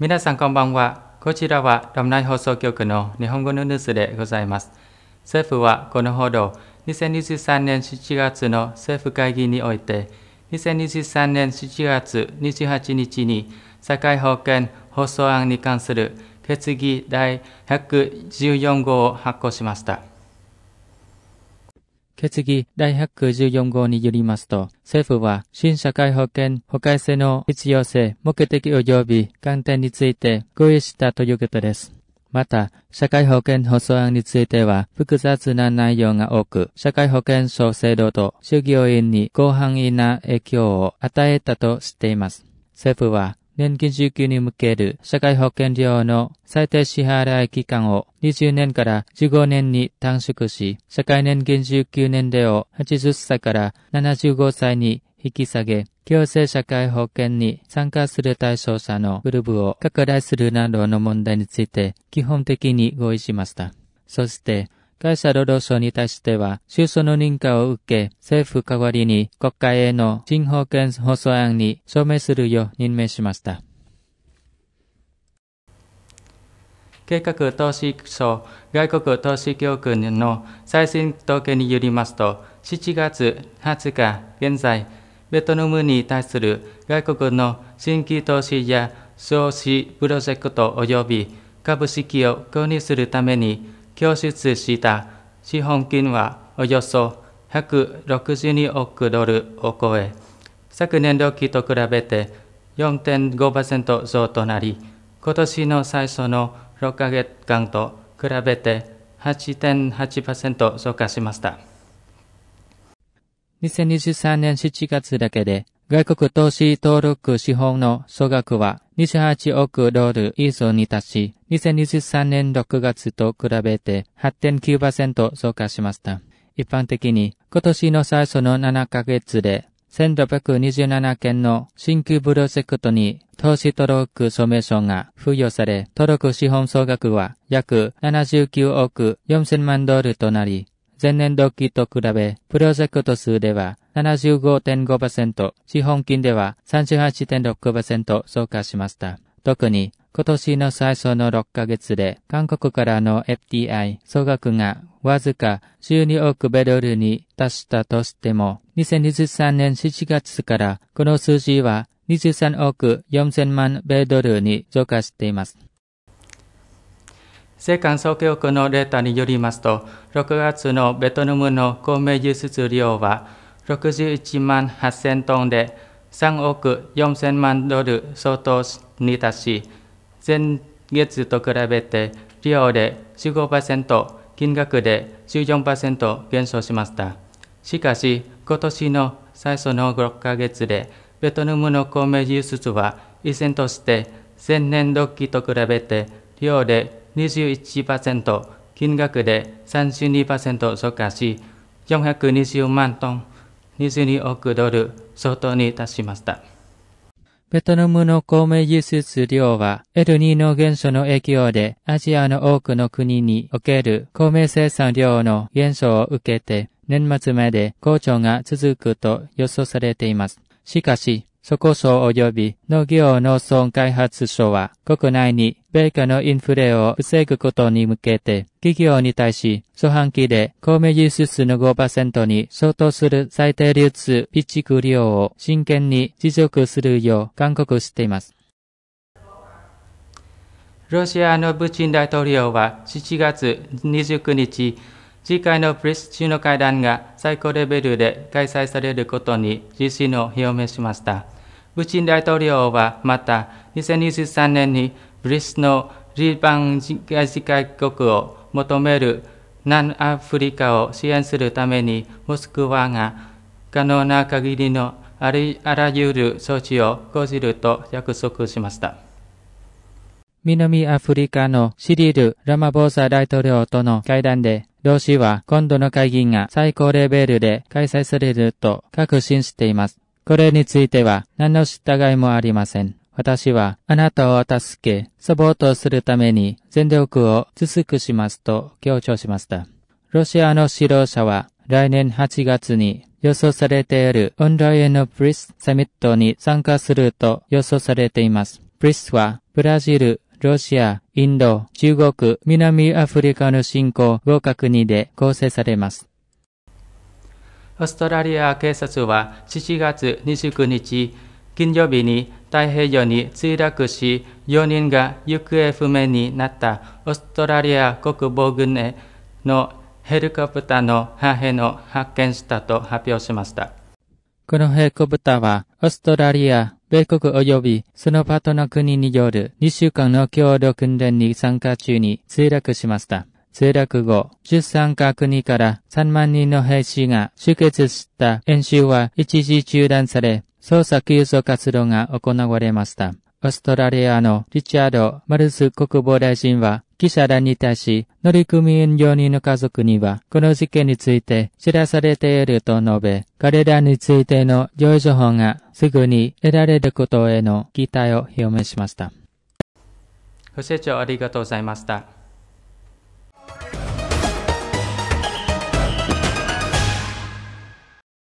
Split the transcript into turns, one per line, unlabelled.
皆さんこんばんは。こちらはラムナイ放送局の日本語のニュースでございます。政府はこのほど、2023年7月の政府会議において、2023年7月28日に社会保険放送案に関する決議第114号を発行しました。決議第114号によりますと、政府は新社会保険法改正の必要性、目的及び観点について合意したということです。また、社会保険保障案については複雑な内容が多く、社会保険証制度と従業員に広範囲な影響を与えたとしています。政府は年金受給に向ける社会保険料の最低支払い期間を20年から15年に短縮し、社会年金受給年齢を80歳から75歳に引き下げ、共生社会保険に参加する対象者のグループを拡大するなどの問題について基本的に合意しました。そして、会社労働省に対しては、収訴の認可を受け、政府代わりに国会への新保険補償案に署名するよう任命しました。計画投資省外国投資協会の最新統計によりますと、7月20日現在、ベトナムに対する外国の新規投資や消費プロジェクト及び株式を購入するために供出した資本金はおよそ162億ドルを超え、昨年度期と比べて4.5%増となり、今年の最初の6ヶ月間と比べて8.8%増加しました。2023年7月だけで外国投資登録資本の総額は28億ドル以上に達し、2023年6月と比べて8.9%増加しました。一般的に今年の最初の7ヶ月で1627件の新規プロジェクトに投資登録証明書が付与され、登録資本総額は約79億4000万ドルとなり、前年度期と比べ、プロジェクト数では75.5%、資本金では38.6%増加しました。特に、今年の最初の6ヶ月で、韓国からの FTI 総額がわずか12億ベドルに達したとしても、2023年7月からこの数字は23億4000万ベドルに増加しています。西韓総局のデータによりますと、6月のベトナムの公明輸出量は61万8000トンで、3億4000万ドル相当に達し、前月と比べて量で15%、金額で14%減少しました。しかし、今年の最初の6ヶ月で、ベトナムの公明輸出は依然として前年度期と比べて量で21%、金額で32%増加し、420万トン、22億ドル相当に達しました。ベトナムの米輸出量は、エルニーの減少の影響で、アジアの多くの国における米生産量の減少を受けて、年末まで好調が続くと予想されています。しかし、そこそ及び農業農村開発所は国内に米価のインフレを防ぐことに向けて企業に対し初半期で公明輸出の5%に相当する最低流通備蓄量を真剣に持続するよう勧告しています。ロシアのプーチン大統領は7月29日次回のプリス中の会談が最高レベルで開催されることに自信を表明しました。プーチン大統領はまた、2023年にブリスのリーバン次回国を求める南アフリカを支援するために、モスクワが可能な限りのありあらゆる措置を講じると約束しました。南アフリカのシリル・ラマボーサ大統領との会談で、同氏は今度の会議が最高レベルで開催されると確信しています。これについては何の従いもありません。私はあなたを助け、サポートするために全力を尽くしますと強調しました。ロシアの指導者は来年8月に予想されているオンラインのプリスサミットに参加すると予想されています。プリスはブラジル、ロシア、インド、中国、南アフリカの侵攻5か国で構成されます。オーストラリア警察は7月29日、金曜日に太平洋に墜落し、4人が行方不明になったオーストラリア国防軍へのヘリコプターの破片を発見したと発表しました。このヘコタは、オーストラリア、米国及びそのパートの国による2週間の共同訓練に参加中に墜落しました。墜落後、13カ国から3万人の兵士が集結した演習は一時中断され、捜査休助活動が行われました。オーストラリアのリチャード・マルス国防大臣は、記者団に対し、乗組員4人の家族には、この事件について知らされていると述べ、彼らについての良い情報がすぐに得られることへの期待を表明しました。ご清聴ありがとうございました。